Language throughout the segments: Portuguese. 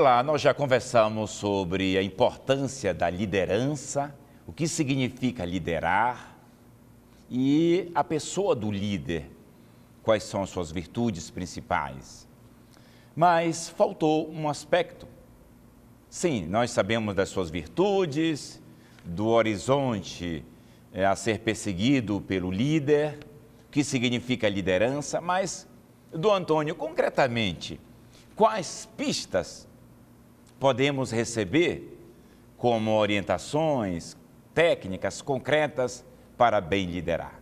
Olá, nós já conversamos sobre a importância da liderança, o que significa liderar e a pessoa do líder, quais são as suas virtudes principais. Mas faltou um aspecto. Sim, nós sabemos das suas virtudes, do horizonte eh, a ser perseguido pelo líder, o que significa liderança, mas, do Antônio, concretamente, quais pistas podemos receber como orientações, técnicas concretas para bem liderar.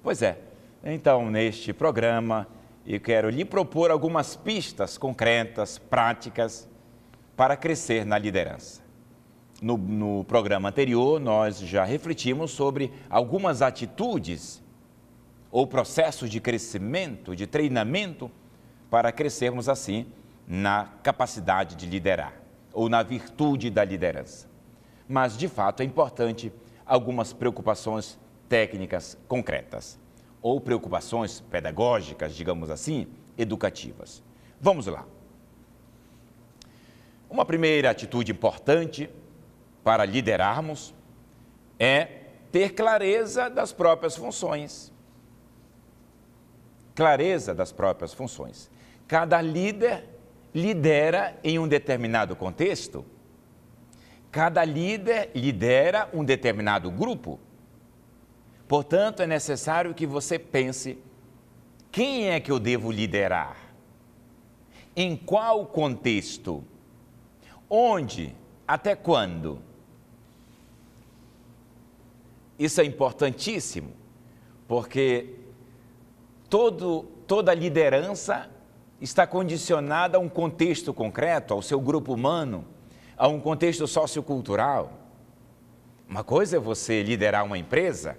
Pois é, então neste programa eu quero lhe propor algumas pistas concretas, práticas, para crescer na liderança. No, no programa anterior, nós já refletimos sobre algumas atitudes ou processos de crescimento, de treinamento, para crescermos assim na capacidade de liderar ou na virtude da liderança. Mas, de fato, é importante algumas preocupações técnicas concretas ou preocupações pedagógicas, digamos assim, educativas. Vamos lá. Uma primeira atitude importante para liderarmos é ter clareza das próprias funções. Clareza das próprias funções. Cada líder lidera em um determinado contexto. Cada líder lidera um determinado grupo. Portanto, é necessário que você pense: quem é que eu devo liderar? Em qual contexto? Onde? Até quando? Isso é importantíssimo, porque todo, toda liderança está condicionada a um contexto concreto, ao seu grupo humano, a um contexto sociocultural. Uma coisa é você liderar uma empresa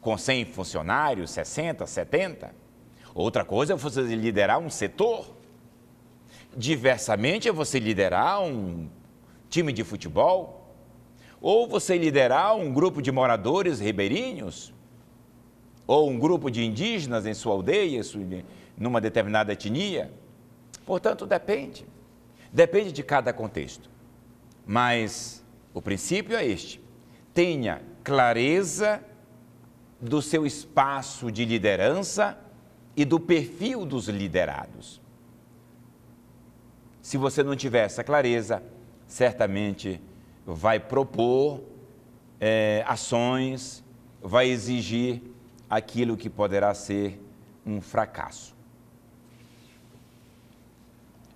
com 100 funcionários, 60, 70. Outra coisa é você liderar um setor. Diversamente é você liderar um time de futebol, ou você liderar um grupo de moradores ribeirinhos, ou um grupo de indígenas em sua aldeia, numa determinada etnia. Portanto, depende. Depende de cada contexto. Mas o princípio é este: tenha clareza do seu espaço de liderança e do perfil dos liderados. Se você não tiver essa clareza, certamente vai propor é, ações, vai exigir aquilo que poderá ser um fracasso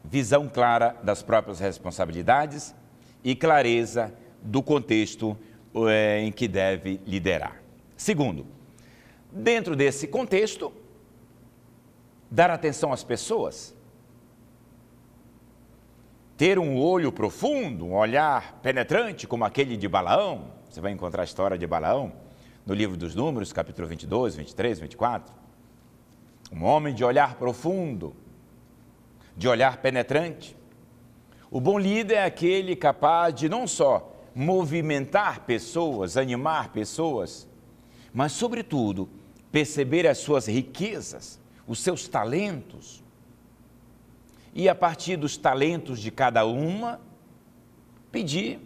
visão clara das próprias responsabilidades e clareza do contexto eh, em que deve liderar. Segundo, dentro desse contexto, dar atenção às pessoas, ter um olho profundo, um olhar penetrante como aquele de Balaão. Você vai encontrar a história de Balaão no livro dos Números, capítulo 22, 23, 24. Um homem de olhar profundo, de olhar penetrante. O bom líder é aquele capaz de não só movimentar pessoas, animar pessoas, mas, sobretudo, perceber as suas riquezas, os seus talentos. E a partir dos talentos de cada uma, pedir,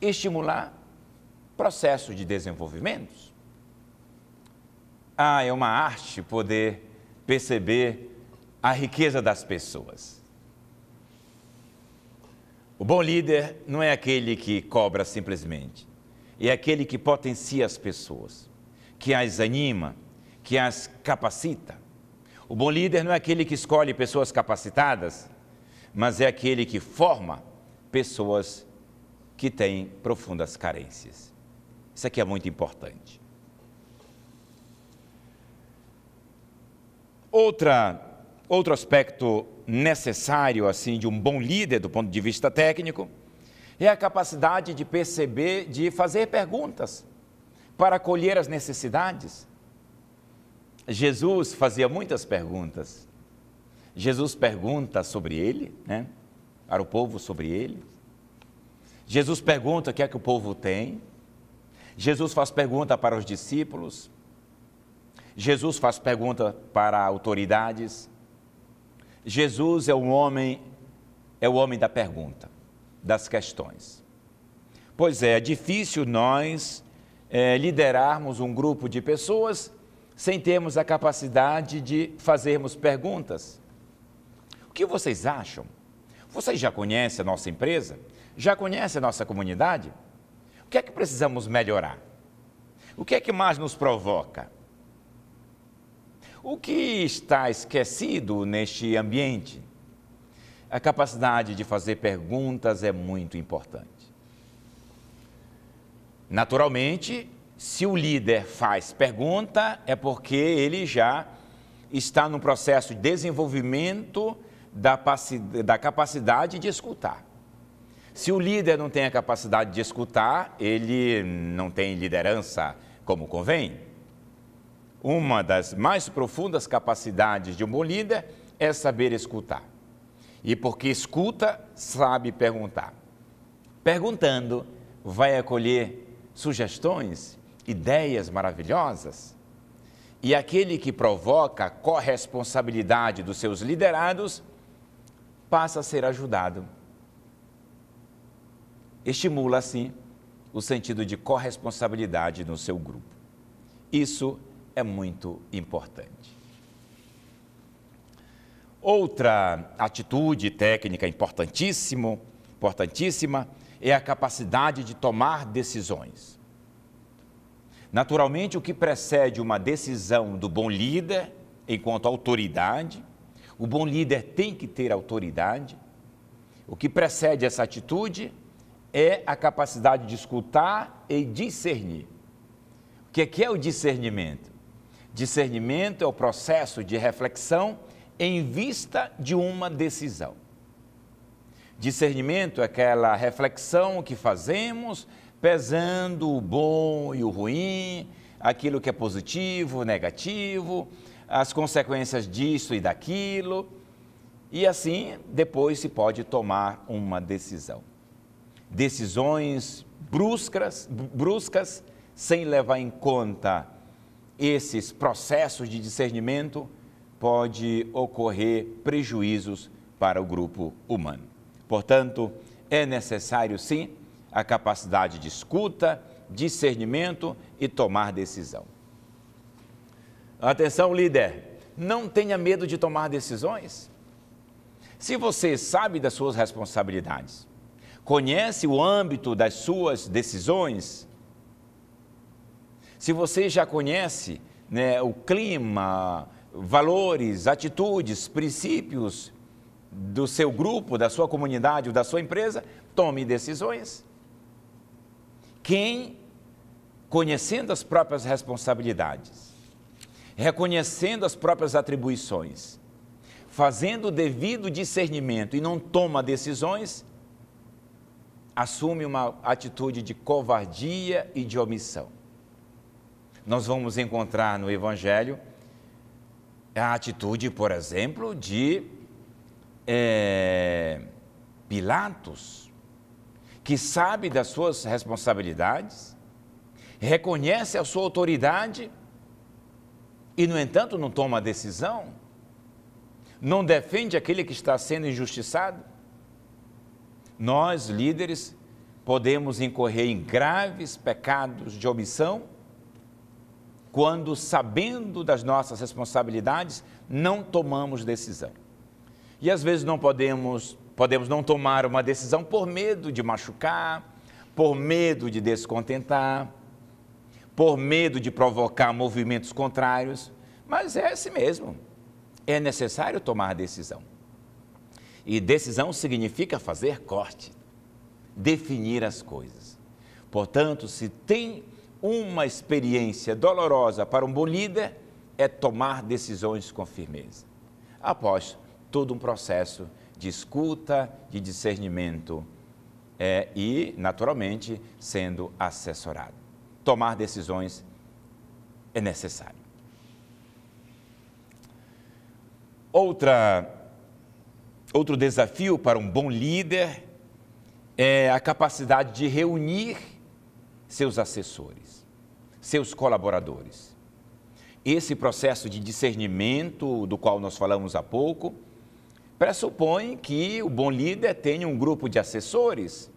estimular processos de desenvolvimento. Ah, é uma arte poder perceber a riqueza das pessoas. O bom líder não é aquele que cobra simplesmente, é aquele que potencia as pessoas, que as anima, que as capacita. O bom líder não é aquele que escolhe pessoas capacitadas, mas é aquele que forma pessoas que têm profundas carências. Isso aqui é muito importante. Outra Outro aspecto necessário assim de um bom líder do ponto de vista técnico é a capacidade de perceber, de fazer perguntas para colher as necessidades. Jesus fazia muitas perguntas. Jesus pergunta sobre ele, né? Para o povo sobre ele. Jesus pergunta o que é que o povo tem. Jesus faz pergunta para os discípulos. Jesus faz pergunta para autoridades. Jesus é o homem é o homem da pergunta, das questões. Pois é, é difícil nós é, liderarmos um grupo de pessoas sem termos a capacidade de fazermos perguntas. O que vocês acham? Vocês já conhecem a nossa empresa? Já conhecem a nossa comunidade? O que é que precisamos melhorar? O que é que mais nos provoca? O que está esquecido neste ambiente? A capacidade de fazer perguntas é muito importante. Naturalmente, se o líder faz pergunta, é porque ele já está no processo de desenvolvimento da capacidade de escutar. Se o líder não tem a capacidade de escutar, ele não tem liderança como convém. Uma das mais profundas capacidades de um bom líder é saber escutar. E porque escuta, sabe perguntar. Perguntando, vai acolher sugestões, ideias maravilhosas. E aquele que provoca a corresponsabilidade dos seus liderados passa a ser ajudado. Estimula, assim, o sentido de corresponsabilidade no seu grupo. Isso é muito importante. Outra atitude técnica importantíssimo, importantíssima é a capacidade de tomar decisões. Naturalmente, o que precede uma decisão do bom líder, enquanto autoridade, o bom líder tem que ter autoridade. O que precede essa atitude é a capacidade de escutar e discernir. O que é, que é o discernimento? Discernimento é o processo de reflexão em vista de uma decisão. Discernimento é aquela reflexão que fazemos pesando o bom e o ruim, aquilo que é positivo, negativo, as consequências disso e daquilo. E assim, depois se pode tomar uma decisão. Decisões bruscas, bruscas sem levar em conta esses processos de discernimento, pode ocorrer prejuízos para o grupo humano. Portanto, é necessário sim a capacidade de escuta, discernimento e tomar decisão. Atenção, líder, não tenha medo de tomar decisões. Se você sabe das suas responsabilidades, conhece o âmbito das suas decisões, se você já conhece né, o clima, valores, atitudes, princípios do seu grupo, da sua comunidade ou da sua empresa, tome decisões. Quem, conhecendo as próprias responsabilidades, reconhecendo as próprias atribuições, fazendo o devido discernimento e não toma decisões, assume uma atitude de covardia e de omissão nós vamos encontrar no Evangelho a atitude, por exemplo, de é, Pilatos, que sabe das suas responsabilidades, reconhece a sua autoridade e, no entanto, não toma decisão, não defende aquele que está sendo injustiçado. Nós, líderes, podemos incorrer em graves pecados de omissão quando, sabendo das nossas responsabilidades, não tomamos decisão. E às vezes não podemos, podemos não tomar uma decisão por medo de machucar, por medo de descontentar, por medo de provocar movimentos contrários, mas é assim mesmo. É necessário tomar decisão. E decisão significa fazer corte, definir as coisas. Portanto, se tem uma experiência dolorosa para um bom líder é tomar decisões com firmeza. Após todo um processo de escuta, de discernimento é, e, naturalmente, sendo assessorado. Tomar decisões é necessário. Outra, outro desafio para um bom líder é a capacidade de reunir seus assessores seus colaboradores. Esse processo de discernimento, do qual nós falamos há pouco, pressupõe que o bom líder tenha um grupo de assessores,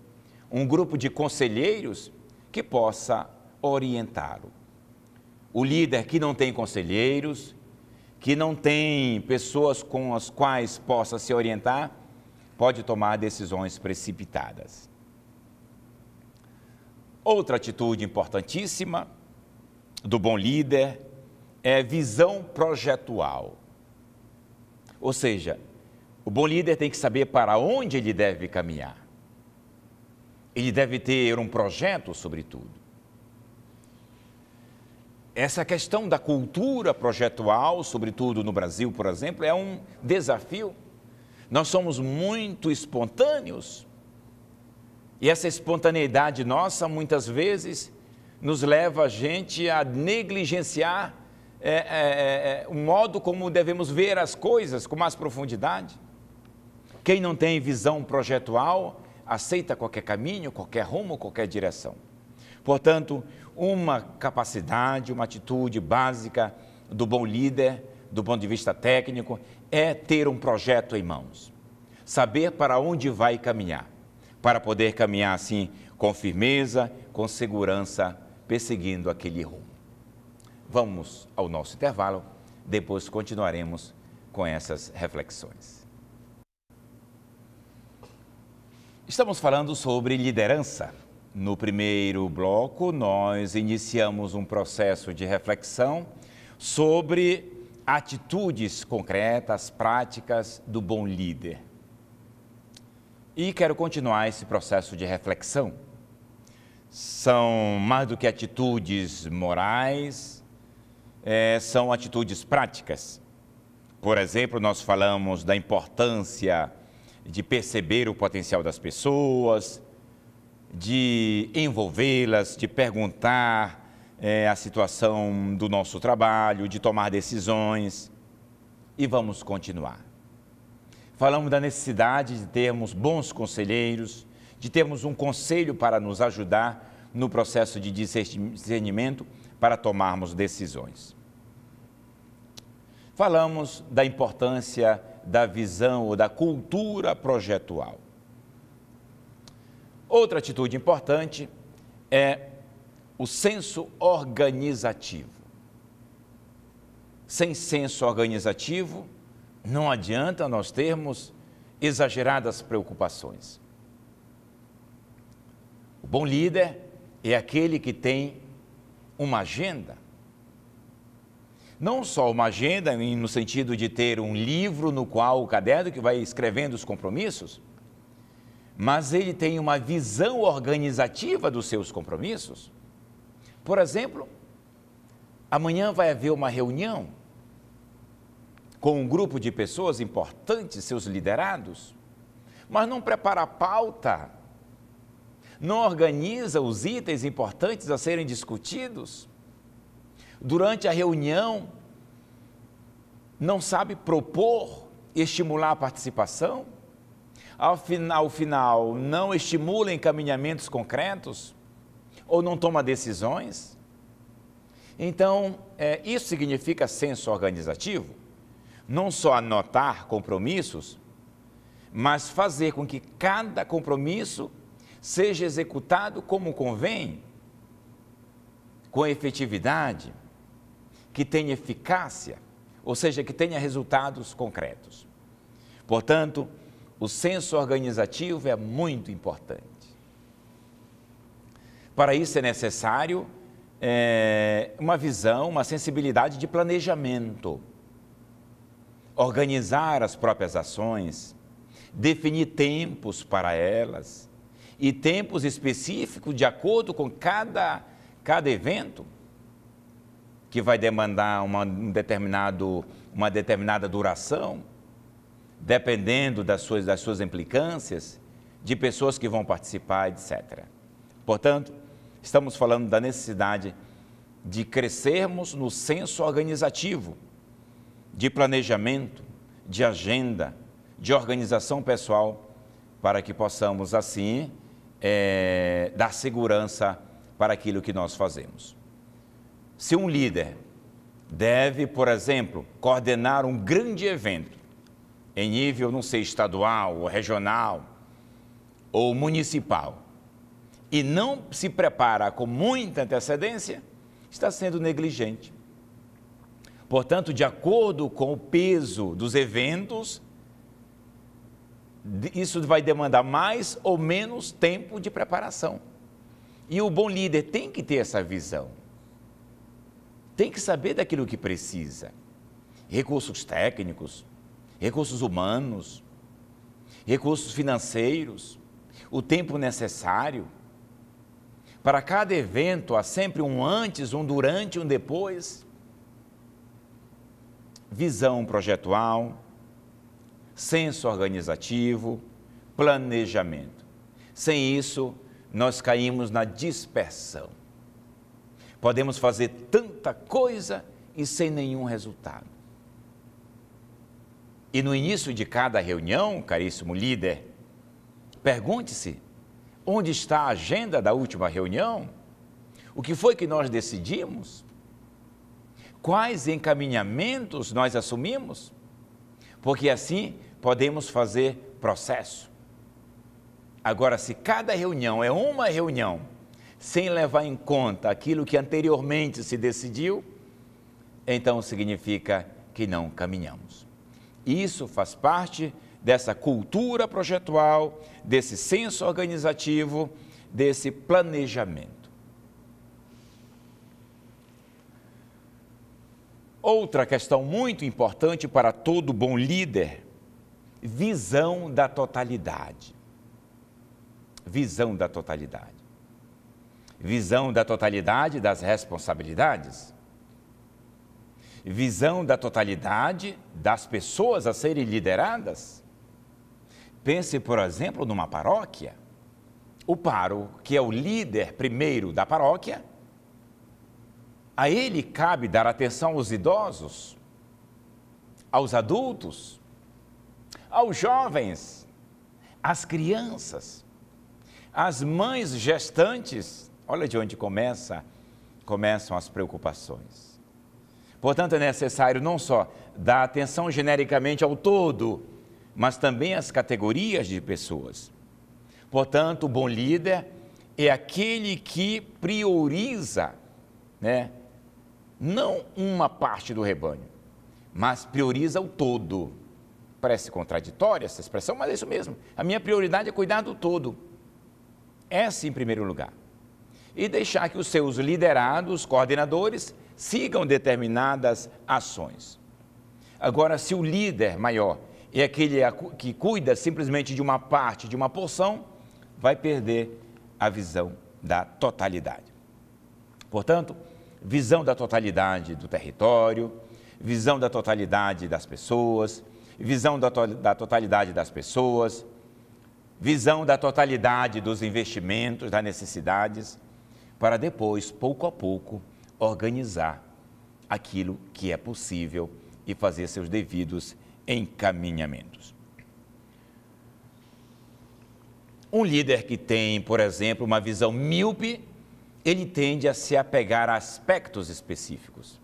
um grupo de conselheiros que possa orientá-lo. O líder que não tem conselheiros, que não tem pessoas com as quais possa se orientar, pode tomar decisões precipitadas. Outra atitude importantíssima do bom líder é visão projetual. Ou seja, o bom líder tem que saber para onde ele deve caminhar. Ele deve ter um projeto sobretudo. Essa questão da cultura projetual, sobretudo no Brasil, por exemplo, é um desafio. Nós somos muito espontâneos. E essa espontaneidade nossa, muitas vezes, nos leva a gente a negligenciar é, é, é, é, o modo como devemos ver as coisas com mais profundidade. Quem não tem visão projetual aceita qualquer caminho, qualquer rumo, qualquer direção. Portanto, uma capacidade, uma atitude básica do bom líder, do ponto de vista técnico, é ter um projeto em mãos. Saber para onde vai caminhar, para poder caminhar assim com firmeza, com segurança perseguindo aquele rumo. Vamos ao nosso intervalo, depois continuaremos com essas reflexões. Estamos falando sobre liderança. No primeiro bloco, nós iniciamos um processo de reflexão sobre atitudes concretas, práticas do bom líder. E quero continuar esse processo de reflexão são mais do que atitudes morais, é, são atitudes práticas. Por exemplo, nós falamos da importância de perceber o potencial das pessoas, de envolvê-las, de perguntar é, a situação do nosso trabalho, de tomar decisões. E vamos continuar. Falamos da necessidade de termos bons conselheiros, de termos um conselho para nos ajudar no processo de discernimento para tomarmos decisões. Falamos da importância da visão ou da cultura projetual. Outra atitude importante é o senso organizativo. Sem senso organizativo, não adianta nós termos exageradas preocupações. O bom líder é aquele que tem uma agenda. Não só uma agenda, no sentido de ter um livro no qual o caderno que vai escrevendo os compromissos, mas ele tem uma visão organizativa dos seus compromissos. Por exemplo, amanhã vai haver uma reunião com um grupo de pessoas importantes, seus liderados, mas não prepara a pauta não organiza os itens importantes a serem discutidos? Durante a reunião, não sabe propor e estimular a participação? Ao final, ao final, não estimula encaminhamentos concretos? Ou não toma decisões? Então, é, isso significa senso organizativo? Não só anotar compromissos, mas fazer com que cada compromisso seja executado como convém, com efetividade, que tenha eficácia, ou seja, que tenha resultados concretos. Portanto, o senso organizativo é muito importante. Para isso é necessário é, uma visão, uma sensibilidade de planejamento, organizar as próprias ações, definir tempos para elas, e tempos específicos de acordo com cada, cada evento que vai demandar uma, um determinado, uma determinada duração, dependendo das suas, das suas implicâncias, de pessoas que vão participar, etc. Portanto, estamos falando da necessidade de crescermos no senso organizativo, de planejamento, de agenda, de organização pessoal, para que possamos, assim, é, dar segurança para aquilo que nós fazemos. Se um líder deve, por exemplo, coordenar um grande evento em nível, não sei, estadual ou regional ou municipal, e não se prepara com muita antecedência, está sendo negligente. Portanto, de acordo com o peso dos eventos, isso vai demandar mais ou menos tempo de preparação. E o bom líder tem que ter essa visão. Tem que saber daquilo que precisa. Recursos técnicos, recursos humanos, recursos financeiros, o tempo necessário. Para cada evento há sempre um antes, um durante, um depois. Visão projetual, senso organizativo, planejamento. Sem isso, nós caímos na dispersão. Podemos fazer tanta coisa e sem nenhum resultado. E no início de cada reunião, caríssimo líder, pergunte-se: onde está a agenda da última reunião? O que foi que nós decidimos? Quais encaminhamentos nós assumimos? Porque assim podemos fazer processo. Agora, se cada reunião é uma reunião, sem levar em conta aquilo que anteriormente se decidiu, então significa que não caminhamos. Isso faz parte dessa cultura projetual, desse senso organizativo, desse planejamento. Outra questão muito importante para todo bom líder visão da totalidade. Visão da totalidade. Visão da totalidade das responsabilidades. Visão da totalidade das pessoas a serem lideradas. Pense, por exemplo, numa paróquia. O pároco, que é o líder primeiro da paróquia, a ele cabe dar atenção aos idosos, aos adultos, aos jovens, às crianças, às mães gestantes. Olha de onde começa, começam as preocupações. Portanto, é necessário não só dar atenção genericamente ao todo, mas também às categorias de pessoas. Portanto, o bom líder é aquele que prioriza, né, não uma parte do rebanho, mas prioriza o todo Parece contraditória essa expressão, mas é isso mesmo. A minha prioridade é cuidar do todo. Essa em primeiro lugar. E deixar que os seus liderados, coordenadores, sigam determinadas ações. Agora, se o líder maior é aquele que cuida simplesmente de uma parte, de uma porção, vai perder a visão da totalidade. Portanto, visão da totalidade do território, visão da totalidade das pessoas, visão da, totalidade das pessoas, visão da totalidade dos investimentos, das necessidades, para depois, pouco a pouco, organizar aquilo que é possível e fazer seus devidos encaminhamentos. Um líder que tem, por exemplo, uma visão míope, ele tende a se apegar a aspectos específicos.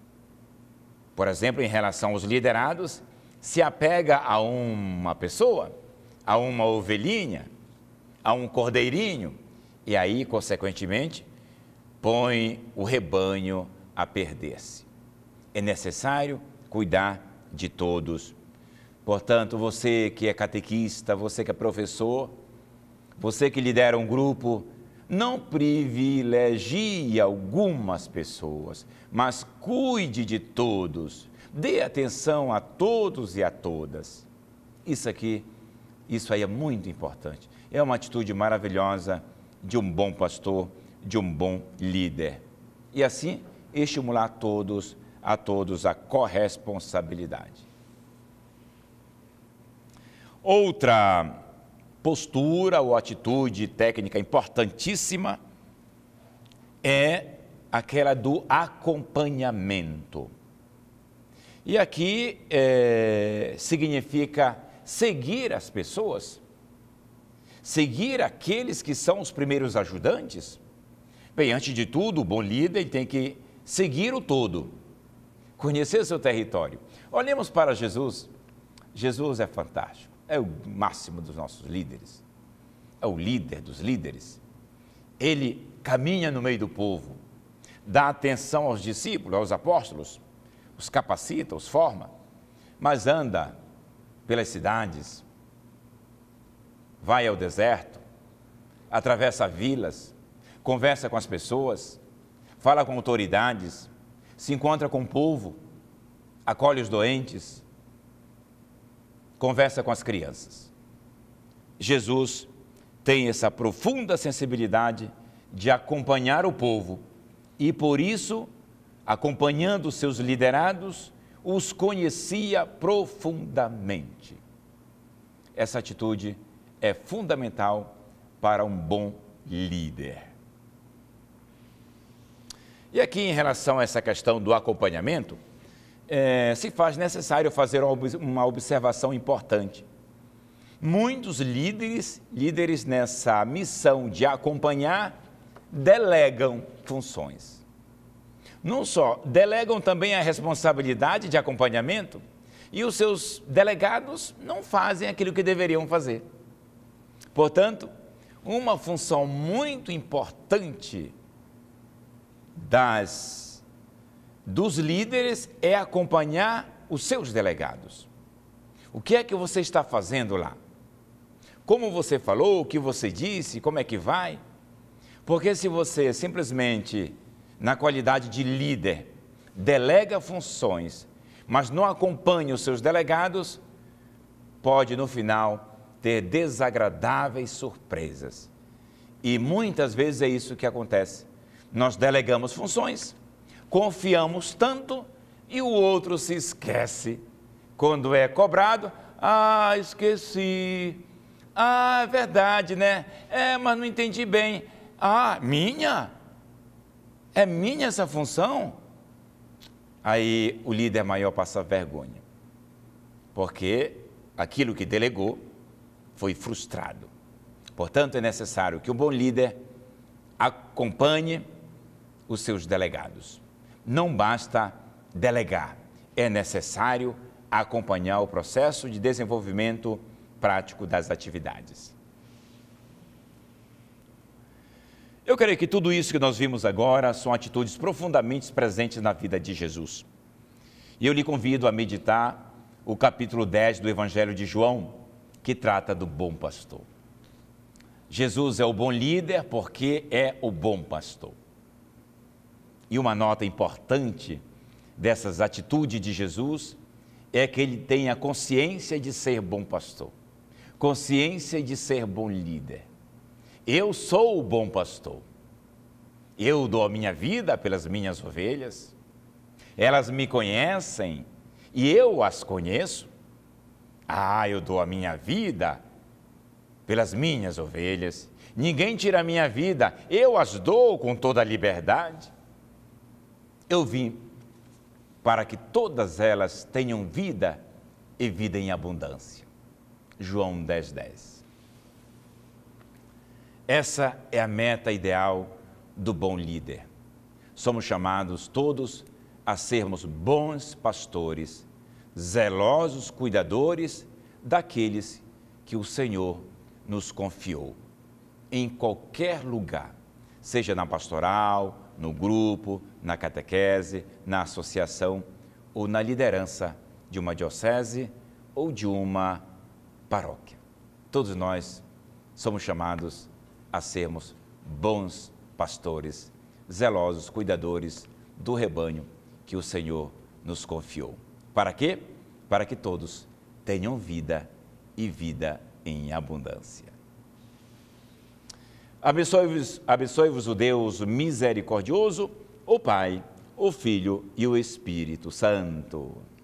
Por exemplo, em relação aos liderados, se apega a uma pessoa, a uma ovelhinha, a um cordeirinho, e aí, consequentemente, põe o rebanho a perder-se. É necessário cuidar de todos. Portanto, você que é catequista, você que é professor, você que lidera um grupo, não privilegie algumas pessoas, mas cuide de todos Dê atenção a todos e a todas. Isso aqui, isso aí é muito importante. É uma atitude maravilhosa de um bom pastor, de um bom líder. E assim, estimular a todos, a todos a corresponsabilidade. Outra postura ou atitude técnica importantíssima é aquela do acompanhamento. E aqui é, significa seguir as pessoas, seguir aqueles que são os primeiros ajudantes. Bem, antes de tudo, o bom líder tem que seguir o todo, conhecer seu território. Olhemos para Jesus. Jesus é fantástico, é o máximo dos nossos líderes, é o líder dos líderes. Ele caminha no meio do povo, dá atenção aos discípulos, aos apóstolos, os capacita, os forma, mas anda pelas cidades, vai ao deserto, atravessa vilas, conversa com as pessoas, fala com autoridades, se encontra com o povo, acolhe os doentes, conversa com as crianças. Jesus tem essa profunda sensibilidade de acompanhar o povo e por isso acompanhando seus liderados, os conhecia profundamente. Essa atitude é fundamental para um bom líder. E aqui, em relação a essa questão do acompanhamento, é, se faz necessário fazer uma observação importante. Muitos líderes, líderes nessa missão de acompanhar, delegam funções não só delegam também a responsabilidade de acompanhamento e os seus delegados não fazem aquilo que deveriam fazer. Portanto, uma função muito importante das dos líderes é acompanhar os seus delegados. O que é que você está fazendo lá? Como você falou, o que você disse, como é que vai? Porque se você simplesmente na qualidade de líder, delega funções, mas não acompanha os seus delegados, pode no final ter desagradáveis surpresas. E muitas vezes é isso que acontece. Nós delegamos funções, confiamos tanto e o outro se esquece. Quando é cobrado, ah, esqueci. Ah, é verdade, né? É, mas não entendi bem. Ah, minha? É minha essa função? Aí o líder maior passa vergonha, porque aquilo que delegou foi frustrado. Portanto, é necessário que um bom líder acompanhe os seus delegados. Não basta delegar, é necessário acompanhar o processo de desenvolvimento prático das atividades. Eu creio que tudo isso que nós vimos agora são atitudes profundamente presentes na vida de Jesus. E eu lhe convido a meditar o capítulo 10 do Evangelho de João, que trata do bom pastor. Jesus é o bom líder porque é o bom pastor. E uma nota importante dessas atitudes de Jesus é que ele tenha consciência de ser bom pastor, consciência de ser bom líder. Eu sou o bom pastor. Eu dou a minha vida pelas minhas ovelhas. Elas me conhecem e eu as conheço. Ah, eu dou a minha vida pelas minhas ovelhas. Ninguém tira a minha vida, eu as dou com toda a liberdade. Eu vim para que todas elas tenham vida e vida em abundância. João 10, 10. Essa é a meta ideal do bom líder. Somos chamados todos a sermos bons pastores, zelosos cuidadores daqueles que o Senhor nos confiou. Em qualquer lugar, seja na pastoral, no grupo, na catequese, na associação ou na liderança de uma diocese ou de uma paróquia. Todos nós somos chamados a sermos bons pastores, zelosos, cuidadores do rebanho que o Senhor nos confiou. Para quê? Para que todos tenham vida e vida em abundância. Abençoe-vos abençoe o Deus misericordioso, o Pai, o Filho e o Espírito Santo.